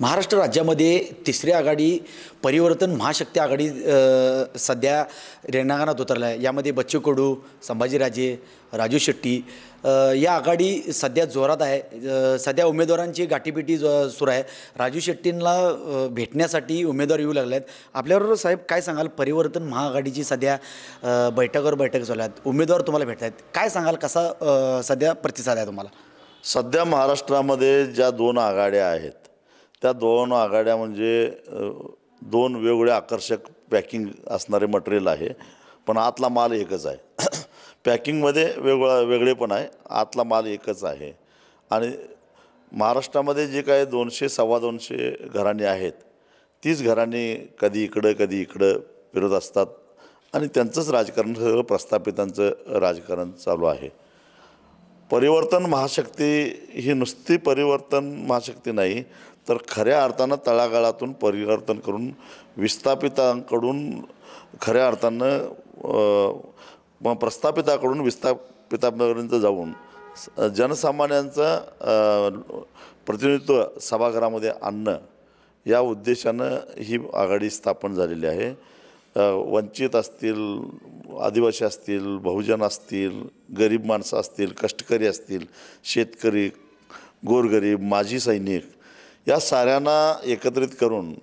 महाराष्ट्र राज्यामध्ये तिसरी आघाडी परिवर्तन महाशक्ती आघाडी सध्या रेणांगणात उतरला आहे यामध्ये बच्चू कडू संभाजीराजे राजू शेट्टी या आघाडी सध्या जोरात आहे सध्या उमेदवारांची गाठीपिटी सुरू आहे राजू शेट्टींना भेटण्यासाठी उमेदवार येऊ लागले आहेत आपल्याबरोबर साहेब काय सांगाल परिवर्तन महाआघाडीची सध्या बैठकावर बैठक चालू आहेत उमेदवार तुम्हाला भेटत आहेत काय सांगाल कसा सध्या प्रतिसाद आहे तुम्हाला सध्या महाराष्ट्रामध्ये ज्या दोन आघाड्या आहेत त्या दोन आघाड्या म्हणजे दोन वेगवेगळे आकर्षक पॅकिंग असणारे मटेरियल आहे पण आतला माल एकच आहे पॅकिंगमध्ये वेगळा वेगळे पण आहे आतला माल एकच आहे आणि महाराष्ट्रामध्ये जे काय दोनशे सव्वा दोनशे घराणी आहेत तीच घराणी कधी इकडं कधी इकडं फिरत असतात आणि त्यांचंच राजकारण सगळं प्रस्थापितांचं राजकारण चालू आहे परिवर्तन महाशक्ती ही नुसती परिवर्तन महाशक्ती नाही तर खऱ्या अर्थानं तळागाळातून परिवर्तन करून विस्थापितांकडून खऱ्या अर्थानं मग प्रस्थापिताकडून विस्थापितापर्यंत जाऊन जनसामान्यांचं प्रतिनिधित्व सभागृहामध्ये आणणं या उद्देशानं ही आघाडी स्थापन झालेली आहे वंचित असतील आदिवासी असतील बहुजन असतील गरीब माणसं असतील कष्टकरी असतील शेतकरी गोरगरीब माजी सैनिक या साऱ्यांना एकत्रित करून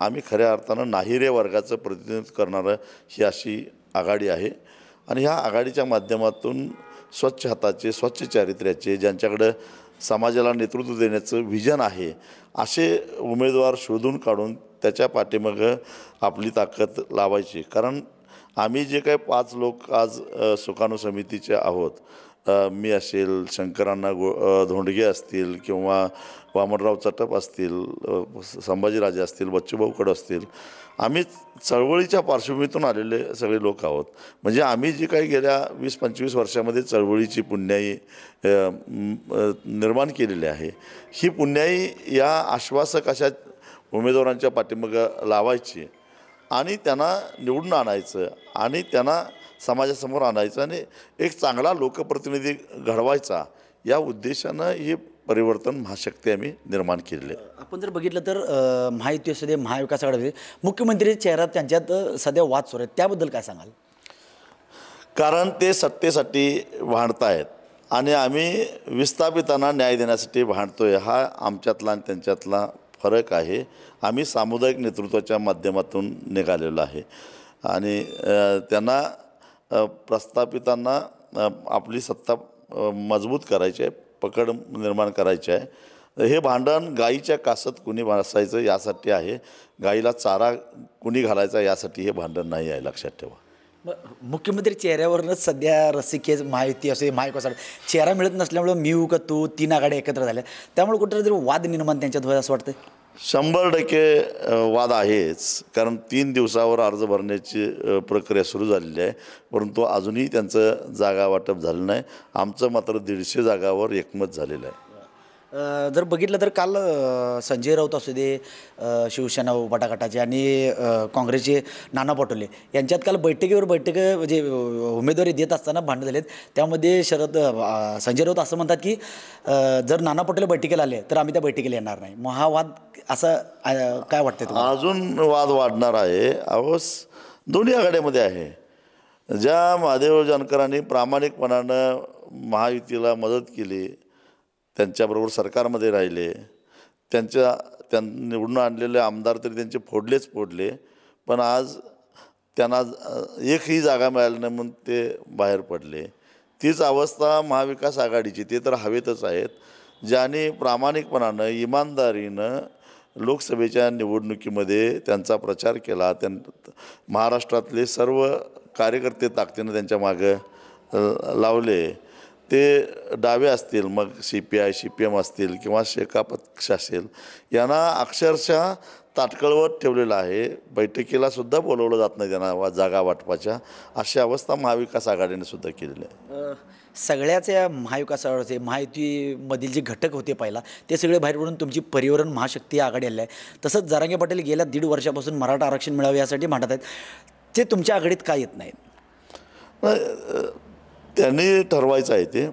आम्ही खऱ्या अर्थानं नाहिरे वर्गाचं प्रतिनिधित्व करणारं ही अशी आघाडी आहे आणि ह्या आघाडीच्या माध्यमातून स्वच्छ हाताचे स्वच्छ चारित्र्याचे ज्यांच्याकडं समाजाला नेतृत्व देण्याचं व्हिजन आहे असे उमेदवार शोधून काढून त्याच्या पाठीमाग आपली ताकद लावायची कारण आम्ही जे काही पाच लोक आज सुकाणू समितीचे आहोत मी असेल शंकरांना गो धोंडगे असतील किंवा वामनराव चटप असतील संभाजीराजे असतील बच्चूभाऊ कड असतील आम्ही चळवळीच्या पार्श्वभूमीतून आलेले सगळे लोक आहोत म्हणजे आम्ही जी काही गेल्या वीस पंचवीस वर्षामध्ये चळवळीची पुण्याई निर्माण केलेली आहे ही पुण्याई या आश्वासक अशा उमेदवारांच्या पाठीमाग लावायची आणि त्यांना निवडून आणायचं आणि त्यांना समाजासमोर आणायचं आणि एक चांगला लोकप्रतिनिधी घडवायचा या उद्देशानं हे परिवर्तन महाशक्ती आम्ही निर्माण केलेले आपण जर बघितलं तर माहिती असू दे महाविकास आघाडी मुख्यमंत्री चेहरा त्यांच्यात सध्या वाद सुरू आहेत त्याबद्दल काय सांगाल कारण ते सत्तेसाठी भांडतायत आणि आम्ही विस्थापितांना न्याय देण्यासाठी भांडतोय हा आमच्यातला आणि त्यांच्यातला फरक आहे आम्ही सामुदायिक नेतृत्वाच्या माध्यमातून निघालेलो आहे आणि त्यांना प्रस्थापितांना आपली सत्ता मजबूत करायची आहे पकड निर्माण करायची आहे हे भांडण गाईच्या कासत कुणी बसायचं यासाठी आहे गाईला चारा कुणी घालायचा यासाठी हे भांडण नाही आहे लक्षात ठेवा मुख्यमंत्री चेहऱ्यावरूनच सध्या रसिके माहिती असे माहिती असं चेहरा मिळत नसल्यामुळे मी का तू तीन आघाड्या एकत्र झाल्या त्यामुळे कुठेतरी वाद निर्माण त्यांच्यात व्हायला असं वाटतं शंभर टक्के वाद आहेच कारण तीन दिवसावर अर्ज भरण्याची प्रक्रिया सुरू झालेली आहे परंतु अजूनही त्यांचं जागा वाटप झालं नाही आमचं मात्र दीडशे जागावर एकमत झालेलं आहे जर बघितलं तर काल संजय राऊत असू दे शिवसेना गटाचे आणि काँग्रेसचे नाना पटोले यांच्यात काल बैठकीवर बैठक म्हणजे उमेदवारी देत असताना भांडण झालेत त्यामध्ये शरद संजय राऊत असं म्हणतात की जर नाना पटोले बैठकीला आले तर आम्ही त्या बैठकीला येणार नाही मग हा वाद असा काय वाटतं अजून वाद वाढणार आहे अवस दोन्ही आघाड्यामध्ये आहे ज्या महादेव जानकरांनी प्रामाणिकपणानं महायुतीला मदत केली त्यांच्याबरोबर सरकारमध्ये राहिले त्यांच्या त्यां निवडून आणलेले आमदार तरी त्यांचे फोडलेच फोडले पण आज त्यांना एकही जागा मिळाली नाही म्हणून ते बाहेर पडले तीच अवस्था महाविकास आघाडीची ते तर हवेतच आहेत ज्याने प्रामाणिकपणानं इमानदारीनं लोकसभेच्या निवडणुकीमध्ये त्यांचा प्रचार केला त्यां महाराष्ट्रातले सर्व कार्यकर्ते ताकदीनं त्यांच्या मागं लावले ते डावे असतील मग C P I C P M असतील किंवा शेका पक्ष असेल यांना अक्षरशः ताटकळवत ठेवलेलं आहे बैठकीला सुद्धा बोलवलं जात नाही त्यांना वा जागा वाटपाच्या अशी अवस्था महाविकास आघाडीने सुद्धा केलेली आहे सगळ्याच या महाविकास आघाडीचे महायुतीमधील जे घटक होते पहिला ते सगळे बाहेर पडून तुमची पर्यावरण महाशक्ती आघाडी आली आहे तसंच जरांगे पाटील गेल्या दीड वर्षापासून मराठा आरक्षण मिळावे यासाठी म्हणत आहेत ते तुमच्या आघाडीत काय येत नाहीत त्यांनी ठरवायचं आहे ते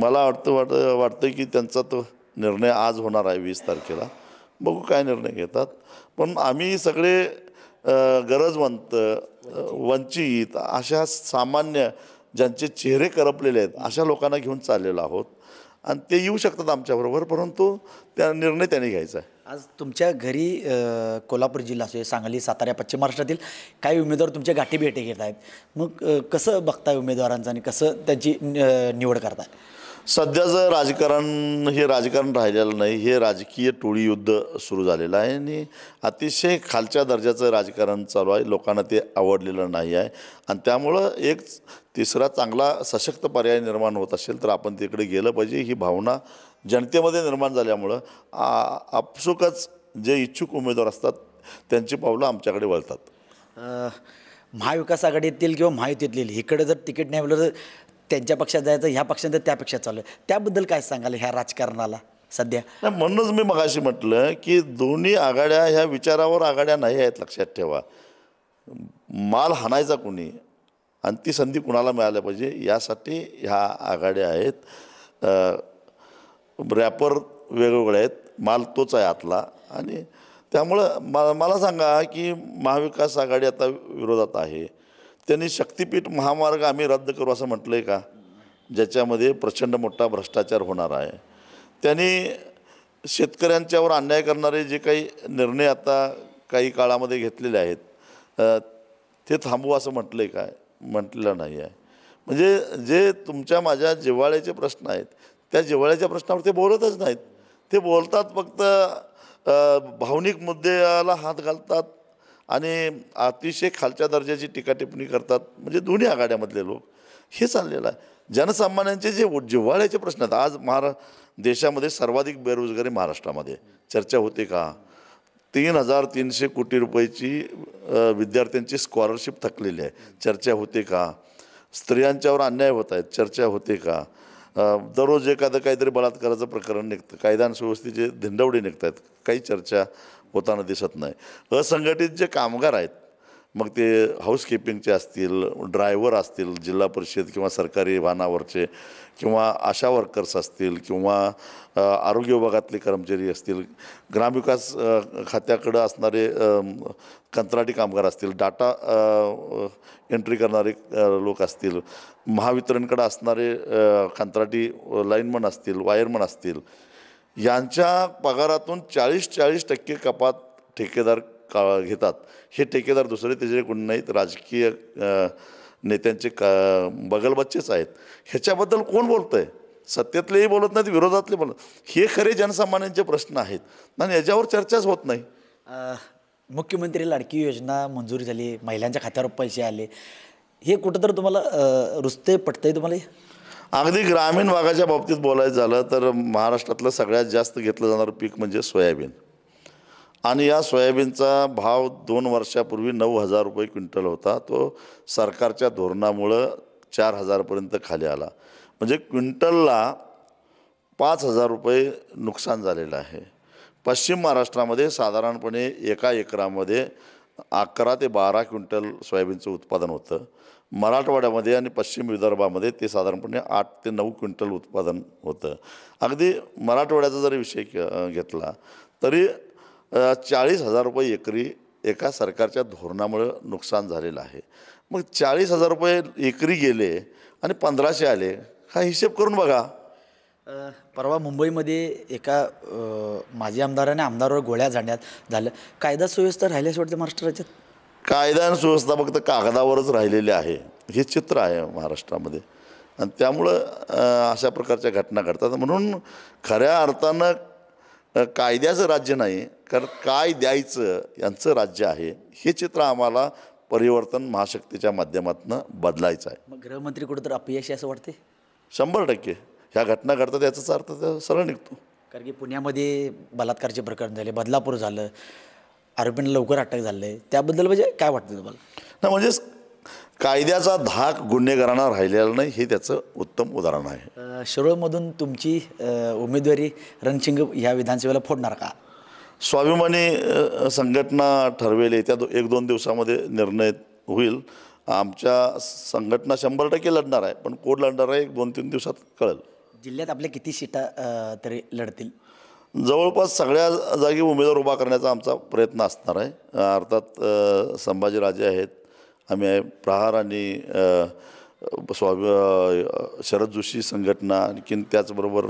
मला वाटतं वाट वाटतं की त्यांचा तो निर्णय आज होणार आहे वीस तारखेला बघू काय निर्णय घेतात पण आम्ही सगळे गरजवंत वंचित अशा सामान्य ज्यांचे चेहरे करपलेले आहेत अशा लोकांना घेऊन चाललेलो आहोत आणि ते येऊ शकतात आमच्याबरोबर परंतु त्या निर्णय त्यांनी घ्यायचा आहे आज तुमच्या घरी कोल्हापूर जिल्हा असेल सांगली सातारा पश्चिम महाराष्ट्रातील काही उमेदवार तुमच्या गाठी भेटी घेत आहेत मग कसं बघताय उमेदवारांचं आणि कसं त्यांची निवड करताय सध्याचं राजकारण हे राजकारण राहिलेलं नाही हे राजकीय टोळी युद्ध सुरू झालेलं आहे आणि अतिशय खालच्या दर्जाचं राजकारण चालू आहे लोकांना ते आवडलेलं नाही आहे आणि त्यामुळं एक तिसरा चांगला सशक्त पर्याय निर्माण होत असेल तर आपण तिकडे गेलं पाहिजे ही भावना जनतेमध्ये निर्माण झाल्यामुळं आपसुकच जे इच्छुक उमेदवार असतात त्यांची पावलं आमच्याकडे वळतात महाविकास आघाडीतील किंवा महायुतीतील इकडे जर तिकीट नाही तर त्यांच्या पक्षात जायचं ह्या पक्षात त्यापेक्षा त्या आहे त्याबद्दल काय सांगाल ह्या राजकारणाला सध्या म्हणूनच मी मगाशी म्हटलं की दोन्ही आघाड्या ह्या विचारावर आघाड्या नाही आहेत लक्षात ठेवा माल हाणायचा कोणी आणि ती संधी कुणाला मिळाल्या पाहिजे यासाठी ह्या आघाड्या आहेत रॅपर वेगवेगळे आहेत माल तोच आहे आतला आणि त्यामुळं मा मला सांगा की महाविकास आघाडी आता विरोधात आहे त्यांनी शक्तीपीठ महामार्ग आम्ही रद्द करू असं म्हटलं आहे का ज्याच्यामध्ये प्रचंड मोठा भ्रष्टाचार होणार आहे त्यांनी शेतकऱ्यांच्यावर अन्याय करणारे जे काही निर्णय आता काही काळामध्ये घेतलेले आहेत ते थांबवू असं म्हटलं आहे काय म्हटलेलं नाही आहे म्हणजे जे तुमच्या माझ्या जिव्हाळ्याचे प्रश्न आहेत त्या जिव्हाळ्याच्या प्रश्नावर ते बोलतच नाहीत ते बोलतात फक्त भावनिक मुद्द्याला हात घालतात आणि अतिशय खालच्या दर्जाची टीका टिप्पणी करतात म्हणजे दोन्ही आघाड्यामधले लोक हे चाललेलं आहे जनसामान्यांचे जे जिव्हाळ्याचे प्रश्न आहेत आज महारा देशामध्ये सर्वाधिक बेरोजगारी महाराष्ट्रामध्ये चर्चा होते का तीन हजार तीनशे कोटी रुपयाची विद्यार्थ्यांची स्कॉलरशिप थकलेली आहे चर्चा होते का स्त्रियांच्यावर अन्याय होत आहेत चर्चा होते का दररोज एखादं काहीतरी बलात्काराचं प्रकरण निघतं कायदा सुव्यवस्थेचे धिंडवडी निघत आहेत काही चर्चा होताना दिसत नाही असंघटित जे कामगार आहेत मग ते हाऊसकीपिंगचे असतील ड्रायव्हर असतील जिल्हा परिषद किंवा सरकारी वाहनावरचे किंवा आशा वर्कर्स असतील किंवा आरोग्य विभागातले कर्मचारी असतील ग्रामविकास खात्याकडं असणारे कंत्राटी कामगार असतील डाटा एंट्री करणारे लोक असतील महावितरणकडं असणारे कंत्राटी लाईनमन असतील वायरमन असतील यांच्या पगारातून चाळीस चाळीस टक्के कपात ठेकेदार का घेतात हे ठेकेदार दुसरे तिसरे कोण नाहीत राजकीय नेत्यांचे का बगलबच्चेच आहेत ह्याच्याबद्दल कोण बोलत आहे सत्तेतलेही बोलत नाहीत विरोधातले बोलत हे खरे जनसामान्यांचे प्रश्न आहेत आणि याच्यावर चर्चाच होत नाही मुख्यमंत्री लाडकी योजना मंजूर झाली महिलांच्या खात्यावर पैसे आले हे कुठंतरी तुम्हाला रुजते पटतंय तुम्हाला अगदी ग्रामीण भागाच्या बाबतीत बोलायचं झालं तर महाराष्ट्रातलं सगळ्यात जास्त घेतलं जाणारं पीक म्हणजे सोयाबीन आणि या सोयाबीनचा भाव दोन वर्षापूर्वी नऊ हजार रुपये क्विंटल होता तो सरकारच्या धोरणामुळं चार हजारपर्यंत खाली आला म्हणजे क्विंटलला पाच हजार रुपये नुकसान झालेलं आहे पश्चिम महाराष्ट्रामध्ये साधारणपणे एका एकरामध्ये अकरा ते बारा क्विंटल सोयाबीनचं उत्पादन होतं मराठवाड्यामध्ये आणि पश्चिम विदर्भामध्ये ते साधारणपणे आठ ते नऊ क्विंटल उत्पादन होतं अगदी मराठवाड्याचा जरी विषय घेतला तरी चाळीस हजार रुपये एकरी एका सरकारच्या धोरणामुळं नुकसान झालेलं आहे मग चाळीस हजार रुपये एकरी गेले आणि पंधराशे आले हा हिशेब करून बघा परवा मुंबईमध्ये एका माजी आमदाराने आमदारावर गोळ्या झाडण्यात झाल्या कायदा सुव्यवस्था राहिल्याच वाटते महाराष्ट्र राज्यात कायदा आणि सुव्यवस्था फक्त कागदावरच राहिलेली आहे हे चित्र आहे महाराष्ट्रामध्ये आणि त्यामुळं अशा प्रकारच्या घटना घडतात म्हणून खऱ्या अर्थानं कायद्याचं राज्य नाही कारण काय द्यायचं यांचं राज्य आहे हे चित्र आम्हाला परिवर्तन महाशक्तीच्या माध्यमातून बदलायचं आहे मग गृहमंत्री कुठं तर अपयशी असं वाटते शंभर टक्के ह्या घटना घडतात याचाच अर्थ सरळ निघतो कारण की पुण्यामध्ये बलात्कारचे प्रकरण झाले बदलापूर झालं आरोपींना लवकर अटक झाले त्याबद्दल म्हणजे काय वाटतं तुम्हाला ना म्हणजेच कायद्याचा धाक गुन्हेगारांना राहिलेला नाही हे त्याचं उत्तम उदाहरण आहे शिरोळमधून तुमची उमेदवारी रणशिंग ह्या विधानसभेला फोडणार का स्वाभिमानी संघटना ठरवेली त्या दो एक दोन दिवसामध्ये निर्णय होईल आमच्या संघटना शंभर टक्के लढणार आहे पण कोण लढणार आहे एक दोन तीन दिवसात कळेल जिल्ह्यात आपल्या किती सीटा तरी लढतील जवळपास सगळ्या जागी उमेदवार उभा करण्याचा आमचा प्रयत्न असणार आहे अर्थात संभाजीराजे आहेत आम्ही प्रहार आणि स्वामी शरद जोशी संघटना आणखीन त्याचबरोबर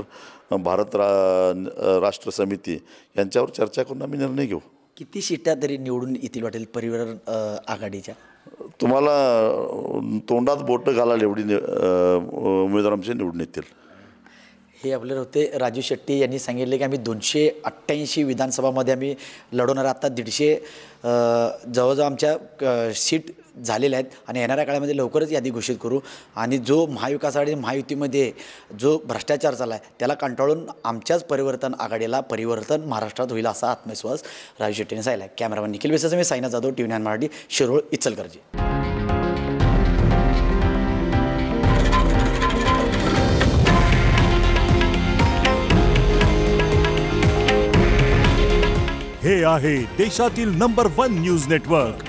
भारत रा राष्ट्र समिती यांच्यावर चर्चा करून आम्ही निर्णय घेऊ किती शिट्या तरी निवडून येतील वाटेल परिवार आघाडीच्या तुम्हाला तोंडात बोटं घालाल एवढी उमेदवार आमचे निवडून येतील हे आपल्याला होते राजू शेट्टी यांनी सांगितले की आम्ही दोनशे अठ्ठ्याऐंशी विधानसभामध्ये आम्ही लढवणार आता दीडशे जवळजवळ आमच्या सीट झालेल्या आहेत आणि येणाऱ्या काळामध्ये लवकरच यादी घोषित करू आणि जो महाविकास आघाडी महायुतीमध्ये जो भ्रष्टाचार चालला आहे त्याला कंटाळून आमच्याच परिवर्तन आघाडीला परिवर्तन महाराष्ट्रात होईल असा आत्मविश्वास राजू शेट्टीने सांगितला आहे कॅमेरामॅन निखिल विसाचं मी सायना जाधव टी व्ही मराठी शिरोळ इचलकरजी हे आहे देशातील नंबर वन न्यूज नेटवर्क